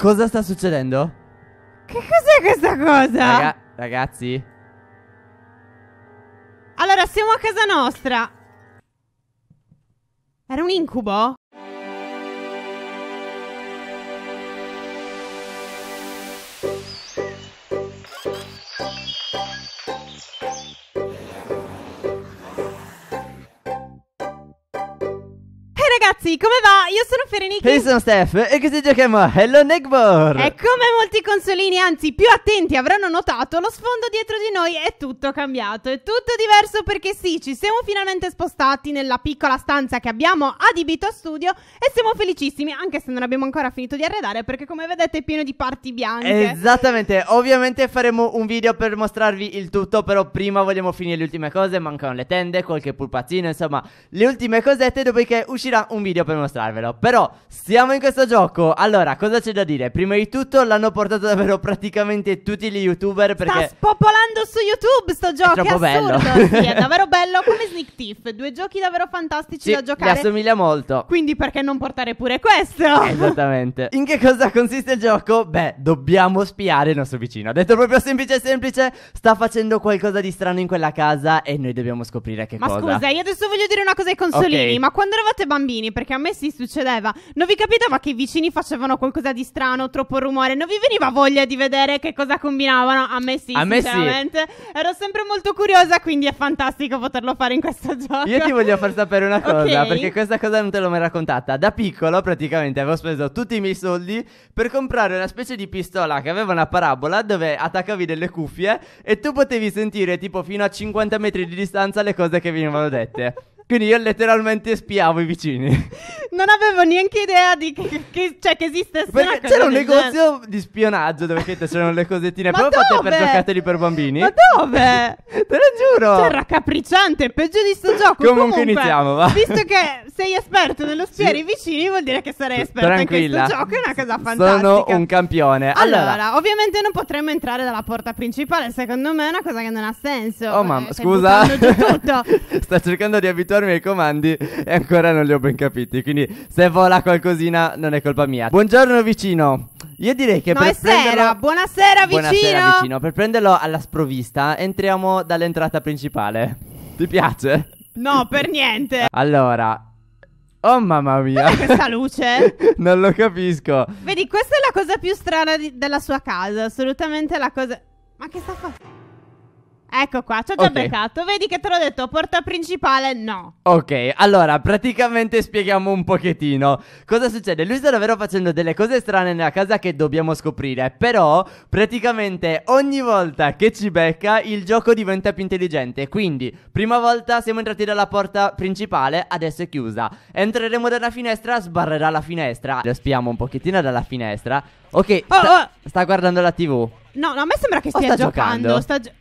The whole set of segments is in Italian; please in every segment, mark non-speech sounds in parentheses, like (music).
Cosa sta succedendo? Che cos'è questa cosa? Raga- ragazzi? Allora, siamo a casa nostra. Era un incubo? ragazzi, come va? Io sono Fereniki Io sono Steph e così giochiamo a Hello Neckboard E come molti consolini, anzi più attenti avranno notato Lo sfondo dietro di noi è tutto cambiato È tutto diverso perché sì, ci siamo finalmente spostati nella piccola stanza che abbiamo adibito a studio E siamo felicissimi, anche se non abbiamo ancora finito di arredare Perché come vedete è pieno di parti bianche Esattamente, ovviamente faremo un video per mostrarvi il tutto Però prima vogliamo finire le ultime cose Mancano le tende, qualche pulpazzino, insomma Le ultime cosette, dopodiché uscirà un un video per mostrarvelo. Però stiamo in questo gioco. Allora, cosa c'è da dire? Prima di tutto l'hanno portato davvero praticamente tutti gli youtuber perché... Sta spopolando su YouTube sto gioco, è, troppo è Bello. sì, è (laughs) davvero bello come Sneak Thief. Due giochi davvero fantastici sì, da giocare. Mi assomiglia molto. Quindi perché non portare pure questo? Esattamente. In che cosa consiste il gioco? Beh, dobbiamo spiare il nostro vicino. Detto proprio semplice semplice, sta facendo qualcosa di strano in quella casa e noi dobbiamo scoprire che ma cosa. Ma scusa, io adesso voglio dire una cosa ai consolini, okay. ma quando eravate bambini perché a me si succedeva, non vi capitava che i vicini facevano qualcosa di strano, troppo rumore, non vi veniva voglia di vedere che cosa combinavano? A me sì, a Me sì. Ero sempre molto curiosa, quindi è fantastico poterlo fare in questo (laughs) gioco. Io ti voglio far sapere una (laughs) cosa, okay. perché questa cosa non te l'ho mai raccontata. Da piccolo, praticamente, avevo speso tutti i miei soldi per comprare una specie di pistola che aveva una parabola dove attaccavi delle cuffie e tu potevi sentire tipo fino a 50 metri di distanza le cose che venivano dette. Quindi io letteralmente spiavo i vicini. (laughs) Non avevo neanche idea di che, che, cioè, che esistesse Perché c'era un negozio genere. di spionaggio dove c'erano le cosettine proprio fatte per giocattoli per bambini. Ma dove? (laughs) Te lo giuro. Cioè, raccapricciante, peggio di sto gioco. Comunque, Comunque iniziamo, va. Visto che sei esperto nello spiare sì. i vicini, vuol dire che sarei esperto Tranquilla. anche in questo gioco. È una cosa fantastica. Sono un campione. Allora, allora, ovviamente non potremmo entrare dalla porta principale. Secondo me è una cosa che non ha senso. Oh, mamma, eh, scusa. Tutto. (laughs) Sta cercando di abituare dormire miei comandi e ancora non li ho ben capiti. Quindi se vola qualcosina non è colpa mia. Buongiorno vicino. Io direi che no, per prenderlo... Buonasera vicino. Buonasera vicino. Per prenderlo alla sprovvista entriamo dall'entrata principale. Ti piace? No, per niente. Allora, Oh mamma mia! Dov'è questa luce? (laughs) non lo capisco. Vedi, questa è la cosa più strana di- della sua casa. Assolutamente la cosa. Ma che sta facendo? Ecco qua, ti ho già Ok. beccato. Vedi che te l'ho detto, porta principale no. Ok, allora praticamente spieghiamo un pochettino cosa succede. Lui sta davvero facendo delle cose strane nella casa che dobbiamo scoprire, però praticamente ogni volta che ci becca il gioco diventa più intelligente. Quindi, prima volta siamo entrati dalla porta principale, adesso è chiusa. Entreremo dalla finestra, sbarrerà la finestra. Lo spiamo un pochettino dalla finestra. Ok, oh, sta, Oh, sta guardando la TV. No, no, a me sembra che stia sta giocando? Sta giocando.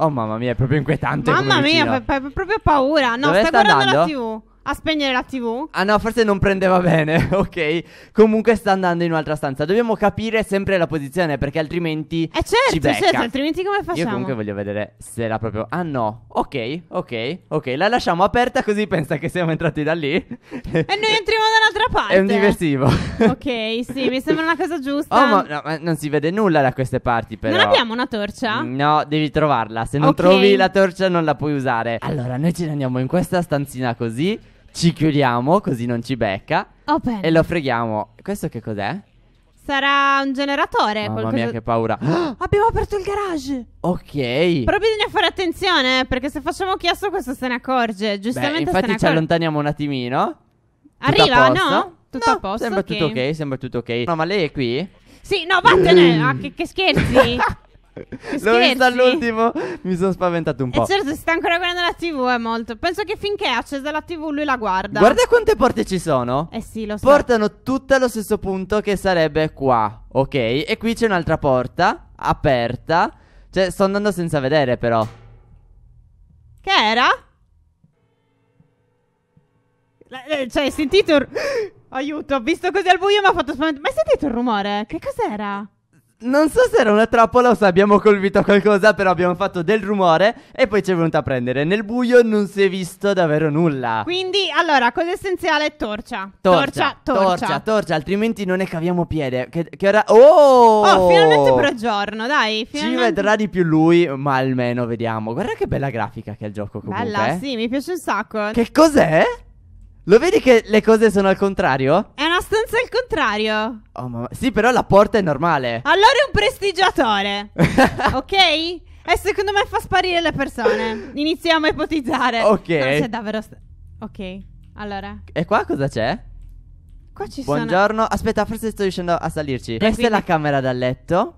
Oh mamma mia, è proprio inquietante. Mamma mia, fa, fa, fa proprio paura. No, Dove sta, sta guardando andando? la TV. A spegnere la TV? Ah no, forse non prendeva bene, (laughs) ok. Comunque sta andando in un'altra stanza. Dobbiamo capire sempre la posizione perché altrimenti Eh certo, ci becca. certo, altrimenti come facciamo? Io comunque voglio vedere se era proprio Ah no. Ok, ok, ok. La lasciamo aperta così pensa che siamo entrati da lì. e noi entriamo dall'altra parte. È un diversivo. (laughs) ok, sì, mi sembra una cosa giusta. Oh, ma, no, ma non si vede nulla da queste parti, però. Non abbiamo una torcia? Mm, no, devi trovarla. Se non okay. trovi la torcia, non la puoi usare. Allora, noi ce ne andiamo in questa stanzina così. Ci chiudiamo, così non ci becca. Open. Oh, e lo freghiamo. Questo che cos'è? Sarà un generatore. Mamma qualcosa... mia, che paura. Ah, (gasps) abbiamo aperto il garage. Ok. Però bisogna fare attenzione, perché se facciamo chiasso questo se ne accorge. Giustamente Beh, infatti ci accorge. allontaniamo un attimino. Arriva, no? Tutto no, a posto? Sembra okay. tutto ok, sembra tutto ok. No, ma lei è qui? Sì, no, vattene! (clears throat) ah, che, che scherzi! L'ho (laughs) vista all'ultimo, mi sono spaventato un po'. E eh, certo, si sta ancora guardando la TV, è eh, molto. Penso che finché è accesa la TV lui la guarda. Guarda quante porte ci sono. Eh sì, lo so. Portano tutte allo stesso punto che sarebbe qua, ok? E qui c'è un'altra porta aperta. Cioè, sto andando senza vedere però. Che era? Eh, cioè, sentite un... (gasps) Aiuto, ho visto così al buio mi ha fatto spaventare. Ma hai sentito il rumore? Che cos'era? Non so se era una trappola o se abbiamo colpito qualcosa, però abbiamo fatto del rumore e poi ci è venuta a prendere. Nel buio non si è visto davvero nulla. Quindi, allora, cosa essenziale torcia. Torcia, torcia, torcia, torcia, torcia altrimenti non ne caviamo piede. Che, che ora... Oh! Oh, finalmente però giorno, dai, finalmente. Ci vedrà di più lui, ma almeno vediamo. Guarda che bella grafica che ha il gioco comunque. Bella, eh. sì, mi piace un sacco. Che cos'è? Lo vedi che le cose sono al contrario? È una stanza al contrario. Oh, ma... Sì, però la porta è normale. Allora è un prestigiatore. (laughs) ok? E secondo me fa sparire le persone. Iniziamo a ipotizzare. Ok. No, c'è davvero. St- ok. Allora. E qua cosa c'è? Qua ci Buongiorno. sono. Buongiorno. Aspetta, forse sto riuscendo a salirci. E Questa quindi... è la camera da letto.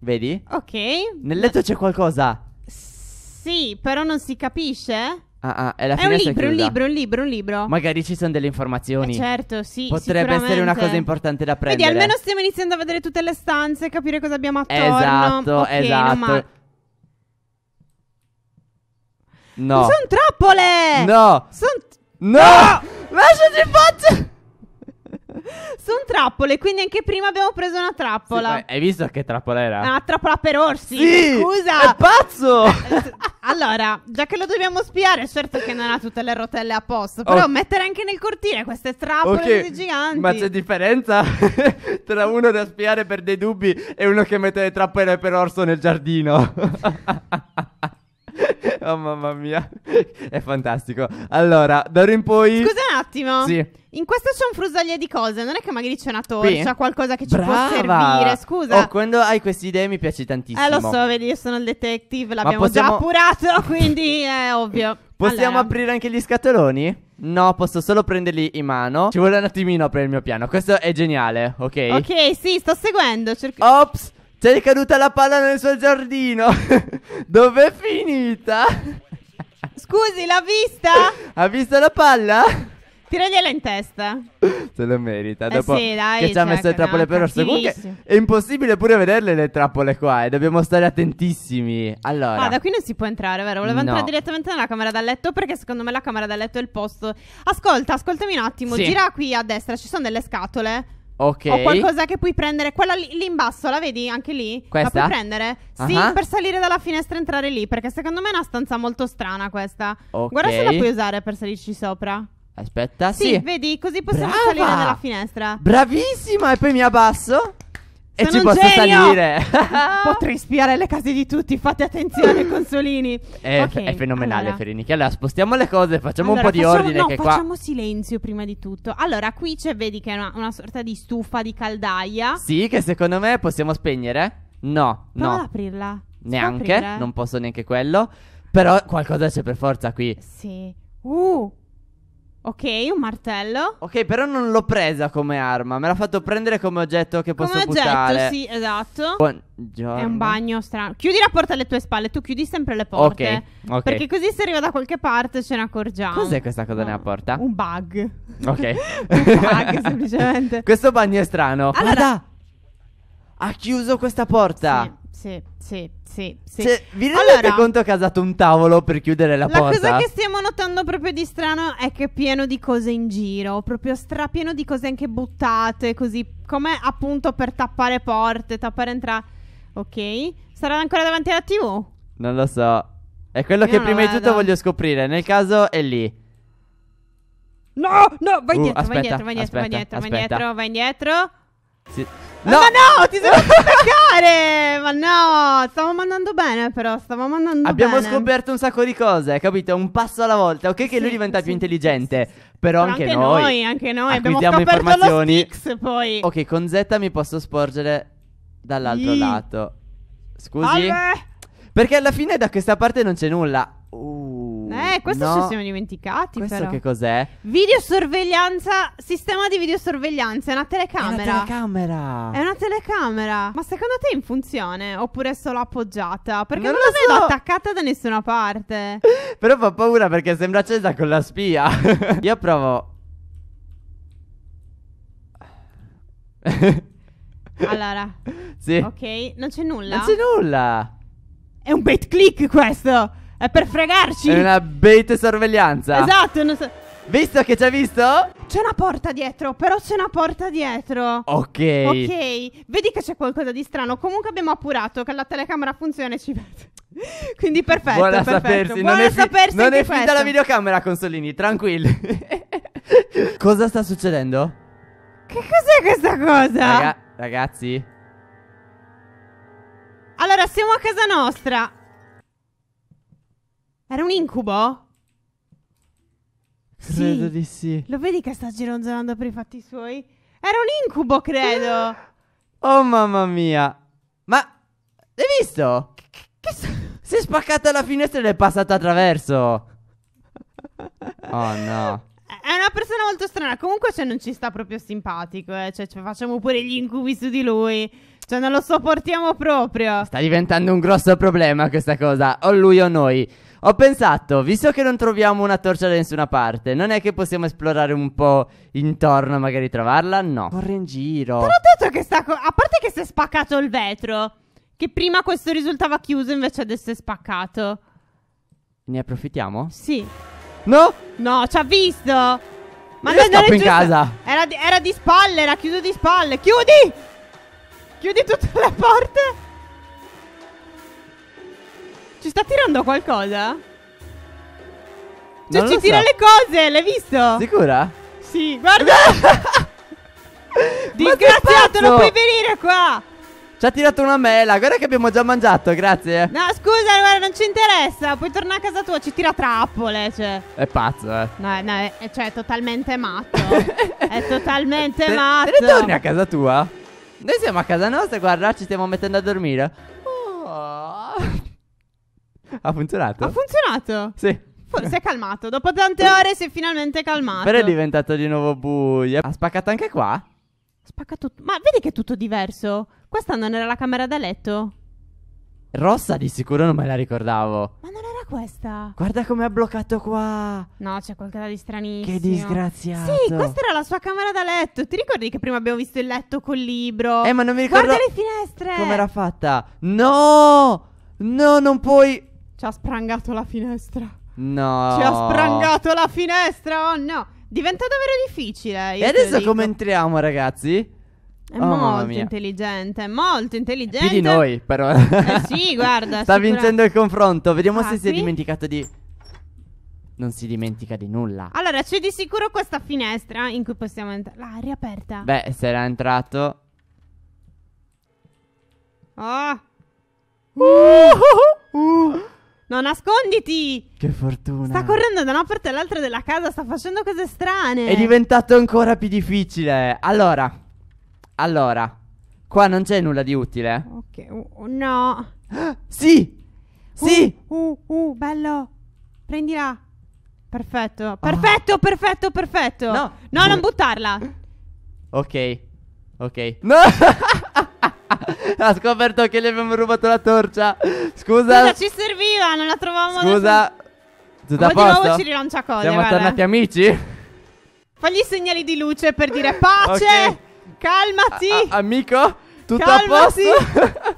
Vedi? Ok. Nel letto no. c'è qualcosa. Sì, però non si capisce. Ah, ah, la finestra è un libro, un libro, un libro, un libro. Magari ci sono delle informazioni. Eh, certo, sì. Potrebbe essere una cosa importante da prendere. Quindi almeno stiamo iniziando a vedere tutte le stanze, e capire cosa abbiamo attorno. Esatto, Ok, esatto. No, No. Sono trappole! No! Sono... (laughs) No! Lasciaci in pace! Sono trappole, quindi anche prima abbiamo preso una trappola. Sì, hai visto che trappola era? Una trappola per orsi. Sì, scusa. È pazzo. (laughs) allora, già che lo dobbiamo spiare, certo che non ha tutte le rotelle a posto, però oh. mettere anche nel cortile queste trappole okay. giganti. Ma c'è differenza (laughs) tra uno da spiare per dei dubbi e uno che mette le trappole per orso nel giardino. (laughs) oh mamma mia, è fantastico. Allora, d'ora in poi. Scusa un attimo. Sì. In questo c'è un cianfrusaglia di cose, non è che magari c'è una torcia, Sì. qualcosa che ci può servire, scusa. Oh, quando hai queste idee mi piace tantissimo. eh, lo so, vedi, io sono il detective, l'abbiamo già appurato, (laughs) quindi è ovvio. Possiamo Allora, aprire anche gli scatoloni? No, posso solo prenderli in mano. Ci vuole un attimino per il mio piano. Questo è geniale, ok? Ok, sì, sto seguendo. cerco- Ops, c'è caduta la palla nel suo giardino. (laughs) Dov'è finita? Scusi, l'ha vista? (laughs) ha visto la palla? Tiragliela in testa. (laughs) Se lo merita. Eh Dopo eh sì, dai, che ci ha messo le trappole no, per orso. Comunque è impossibile pure vederle le trappole qua. E eh, dobbiamo stare attentissimi. Allora. Ah, da qui non si può entrare, vero? Volevo no. entrare direttamente nella camera da letto. Perché secondo me la camera da letto è il posto. Ascolta, ascoltami un attimo. Sì. Gira qui a destra. Ci sono delle scatole. Ok. O qualcosa che puoi prendere. Quella lì, lì, in basso, la vedi anche lì? Questa? La puoi prendere? Uh-huh. Sì, per salire dalla finestra e entrare lì. Perché secondo me è una stanza molto strana questa. Okay. Guarda se la puoi usare per salirci sopra. Aspetta, sì. sì. vedi, così possiamo Brava. salire dalla finestra. Bravissima! E poi mi abbasso. E Sono ci posso genio! salire. (laughs) Potrei spiare le case di tutti. Fate attenzione, (laughs) consolini. È, okay, è fenomenale, allora. Ferini. Allora, spostiamo le cose, facciamo allora, un po' facciamo, di ordine. No, che facciamo qua... silenzio prima di tutto. Allora, qui c'è, vedi che è una, una, sorta di stufa di caldaia. Sì, che secondo me possiamo spegnere. No, Prova no. Non aprirla. Neanche, non posso neanche quello. Però qualcosa c'è per forza qui. Sì. Uh. Ok, un martello. Ok, però non l'ho presa come arma, me l'ha fatto prendere come oggetto che posso Come oggetto, buttare. sì, esatto. Buongiorno. È un bagno strano. Chiudi la porta alle tue spalle, tu chiudi sempre le porte. Ok, ok. Perché così se arriva da qualche parte ce ne accorgiamo. Cos'è questa cosa nella porta? Un bug. Ok. (laughs) un bug, (laughs) semplicemente. Questo bagno è strano. Allora- Guarda! Ha chiuso questa porta. Sì. Sì, sì, sì, sì. Cioè, vi rendete allora, conto che ha usato un tavolo per chiudere la, la porta? La cosa che stiamo notando proprio di strano è che è pieno di cose in giro, proprio strapieno di cose anche buttate, così come appunto per tappare porte, tappare entrate. Ok, sarà ancora davanti alla TV? Non lo so. È quello Io che prima di tutto voglio scoprire. Nel caso è lì. No, no, vai, uh, dietro, aspetta, vai dietro, vai dietro, aspetta, vai dietro, aspetta. vai dietro, vai dietro. Sì. No. Ma no, ti sei fatto attaccare! Ma no, stavo mandando bene però, stavo mandando Abbiamo bene. scoperto un sacco di cose, capito? Un passo alla volta. Ok che sì, lui diventa sì, più intelligente, sì, però anche, anche noi, noi, anche noi abbiamo scoperto informazioni. lo Spix poi. Ok, con Z mi posso sporgere dall'altro I. lato. Scusi? Vabbè. Perché alla fine da questa parte non c'è nulla eh, questo no. ci siamo dimenticati. Questo però. che cos'è? Videosorveglianza, sistema di videosorveglianza, è una telecamera. È una telecamera. È una telecamera. Ma secondo te è in funzione? Oppure è solo appoggiata? Perché non, non l'avevo so. attaccata da nessuna parte. (laughs) però fa paura perché sembra accesa con la spia. (laughs) Io provo. (laughs) allora. Sì. Ok, non c'è nulla. Non c'è nulla. È un bait click questo. È per fregarci. È una bait sorveglianza. Esatto, non Visto che ci ha visto? C'è una porta dietro, però c'è una porta dietro. Ok. Ok, vedi che c'è qualcosa di strano. Comunque abbiamo appurato che la telecamera funziona e ci vede. (laughs) Quindi perfetto, Buona perfetto. sapersi. Buona non è, fi- sapersi non è finita la videocamera, Consolini, tranquilli. (laughs) cosa sta succedendo? Che cos'è questa cosa? Raga- ragazzi? Allora, siamo a casa nostra. Era un incubo? Credo sì. di sì. Lo vedi che sta gironzolando per i fatti suoi? Era un incubo, credo. (laughs) oh mamma mia. Ma l'hai visto? Che, che, so- si è spaccata la finestra ed è passata attraverso. oh no. È una persona molto strana. Comunque, cioè, non ci sta proprio simpatico. Eh. Cioè, facciamo pure gli incubi su di lui. Cioè, non lo sopportiamo proprio. Sta diventando un grosso problema questa cosa. O lui o noi. Ho pensato, visto che non troviamo una torcia da nessuna parte, non è che possiamo esplorare un po' intorno, e magari trovarla? No. Corre in giro. Però ho detto che sta. a parte che si è spaccato il vetro. Che prima questo risultava chiuso, invece adesso è spaccato. Ne approfittiamo? Sì. No? No, ci ha visto. Ma Io non scappo in casa. Era di, era di spalle, era chiuso di spalle. Chiudi! Chiudi tutte le porte. Ci sta tirando qualcosa? Cioè, non ci tira le cose, l'hai visto? Sicura? Sì, guarda. (laughs) Disgraziato, non puoi venire qua. Ci ha tirato una mela, guarda che abbiamo già mangiato, grazie. No, scusa, guarda, non ci interessa. Puoi tornare a casa tua, ci tira trappole. Cioè. È pazzo, eh. No, no, è, cioè, è totalmente matto. (laughs) è totalmente matto. Te, te ne torni a casa tua? Noi siamo a casa nostra, guarda, ci stiamo mettendo a dormire. Oh. Ha funzionato? Ha funzionato? Sì. Si è calmato. Dopo tante ore si è finalmente calmato. Però è diventato di nuovo buio. Ha spaccato anche qua? Ha spaccato tutto. Ma vedi che è tutto diverso? Questa non era la camera da letto? Rossa di sicuro non me la ricordavo questa? Guarda come ha bloccato qua. No, c'è qualcosa di stranissimo. Che disgraziato. Sì, questa era la sua camera da letto. Ti ricordi che prima abbiamo visto il letto col libro? Eh, ma non mi ricordo. Guarda le finestre. Come era fatta? No! No, non puoi. Ci ha sprangato la finestra. No. Ci ha sprangato la finestra. Oh no. Diventa davvero difficile. E adesso come entriamo, ragazzi? È oh, molto intelligente, molto intelligente. Più di noi, però. Eh sì, (laughs) guarda. Sta vincendo il confronto. Vediamo ah, se sì? si è dimenticato di. Non si dimentica di nulla. Allora, c'è di sicuro questa finestra in cui possiamo entrare. L'aria aperta. Beh, se era entrato. Oh. Uh. Uh. No, nasconditi! Che fortuna! Sta correndo da una parte all'altra della casa, sta facendo cose strane. È diventato ancora più difficile. Allora, allora, qua non c'è nulla di utile. Eh? Ok, uh, no. Ah, sì! Sì! Uh, uh, uh, bello. Prendila. Perfetto, ah. perfetto, perfetto, perfetto. No, no non buttarla. Ok, ok. No! (laughs) ha scoperto che gli abbiamo rubato la torcia. Scusa. Scusa, ci serviva, non la trovavamo. Scusa. Tutto a posto? di nuovo ci rilancia cose. Siamo guarda. tornati amici? Fagli segnali di luce per dire pace. Ok. Calmati. A- amico, tutto Calmati. a posto?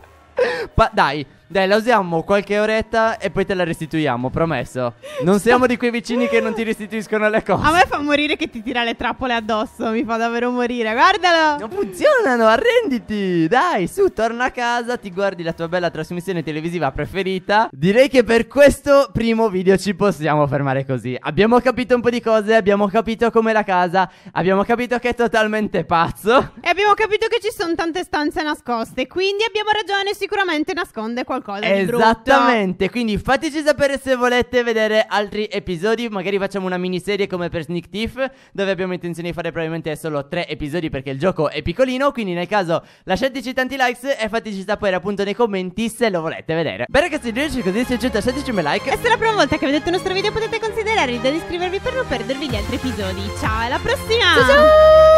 (laughs) pa- dai, dai, la usiamo qualche oretta e poi te la restituiamo, promesso. Non siamo di quei vicini che non ti restituiscono le cose. A me fa morire che ti tira le trappole addosso, mi fa davvero morire. Guardalo! Non funzionano, arrenditi! Dai, su, torna a casa, ti guardi la tua bella trasmissione televisiva preferita. Direi che per questo primo video ci possiamo fermare così. Abbiamo capito un po' di cose, abbiamo capito come la casa, abbiamo capito che è totalmente pazzo. E abbiamo capito che ci sono tante stanze nascoste, quindi abbiamo ragione, sicuramente nasconde qualcosa qualcosa Esattamente, quindi fateci sapere se volete vedere altri episodi, magari facciamo una miniserie come per Sneak Thief, dove abbiamo intenzione di fare probabilmente solo tre episodi perché il gioco è piccolino, quindi nel caso lasciateci tanti likes e fateci sapere appunto nei commenti se lo volete vedere. Bene ragazzi, dirci così, se è lasciateci un like. E se è la prima volta che vedete il nostro video potete considerare di iscrivervi per non perdervi gli altri episodi. Ciao, alla prossima! ciao! ciao!